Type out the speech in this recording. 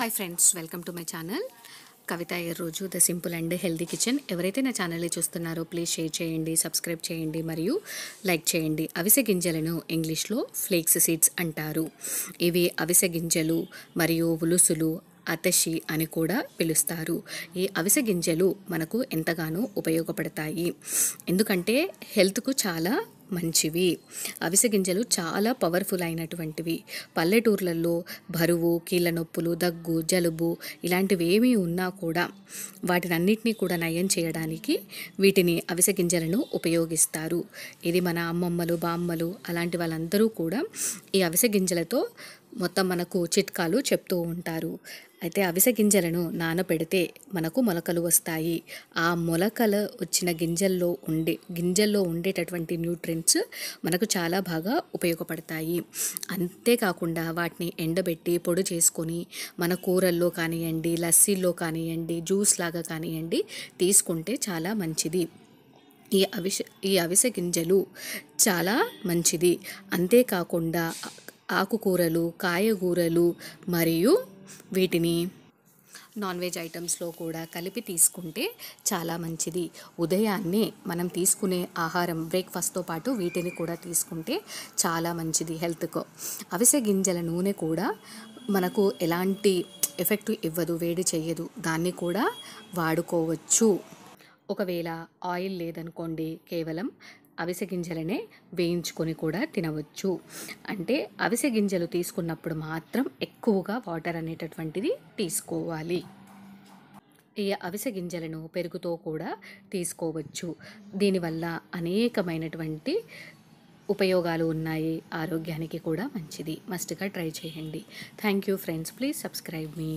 hi friends welcome to my channel Kavitha ఏ రోజు the simple and healthy kitchen ఎవరైతే నా ఛానల్ని చూస్తున్నారో ప్లీజ్ షేర్ చేయండి సబ్స్క్రైబ్ చేయండి మరియు లైక్ చేయండి అవిసె గింజలను ఇంగ్లీష్లో ఫ్లేక్స్ సీడ్స్ అంటారు ఇవి అవిసె గింజలు మరియు ఉలుసులు అతషి అని కూడా పిలుస్తారు ఈ అవిసె గింజలు మనకు ఎంతగానో ఉపయోగపడతాయి ఎందుకంటే హెల్త్కు చాలా మంచివి అవిసె గింజలు చాలా పవర్ఫుల్ అయినటువంటివి పల్లెటూర్లలో బరువు కీళ్ళ నొప్పులు దగ్గు జలుబు ఇలాంటివి ఏమీ ఉన్నా కూడా వాటినన్నింటినీ కూడా నయం చేయడానికి వీటిని అవిసె గింజలను ఉపయోగిస్తారు ఇది మన అమ్మమ్మలు బామ్మలు అలాంటి వాళ్ళందరూ కూడా ఈ అవిసె గింజలతో మొత్తం మనకు చిట్కాలు చెప్తూ ఉంటారు అయితే అవిసె గింజలను నానబెడితే మనకు మొలకలు వస్తాయి ఆ మొలకలు వచ్చిన గింజల్లో ఉండే గింజల్లో ఉండేటటువంటి న్యూట్రియంట్స్ మనకు చాలా బాగా ఉపయోగపడతాయి అంతేకాకుండా వాటిని ఎండబెట్టి పొడి చేసుకొని మన కూరల్లో కానివ్వండి లస్సీల్లో కానివ్వండి జ్యూస్ లాగా కానివ్వండి తీసుకుంటే చాలా మంచిది ఈ అవిష ఈ అవిసె గింజలు చాలా మంచిది అంతేకాకుండా ఆకుకూరలు కాయగూరలు మరియు వీటిని నాన్ వెజ్ ఐటమ్స్లో కూడా కలిపి తీసుకుంటే చాలా మంచిది ఉదయాన్నే మనం తీసుకునే ఆహారం బ్రేక్ఫాస్ట్తో పాటు వీటిని కూడా తీసుకుంటే చాలా మంచిది హెల్త్కు అవిసె గింజల నూనె కూడా మనకు ఎలాంటి ఎఫెక్ట్ ఇవ్వదు వేడి చేయదు దాన్ని కూడా వాడుకోవచ్చు ఒకవేళ ఆయిల్ లేదనుకోండి కేవలం అవిసె గింజలనే వేయించుకొని కూడా తినవచ్చు అంటే అవిసె గింజలు తీసుకున్నప్పుడు మాత్రం ఎక్కువగా వాటర్ అనేటటువంటిది తీసుకోవాలి ఈ అవిసె గింజలను పెరుగుతో కూడా తీసుకోవచ్చు దీనివల్ల అనేకమైనటువంటి ఉపయోగాలు ఉన్నాయి ఆరోగ్యానికి కూడా మంచిది మస్ట్గా ట్రై చేయండి thank you friends please subscribe me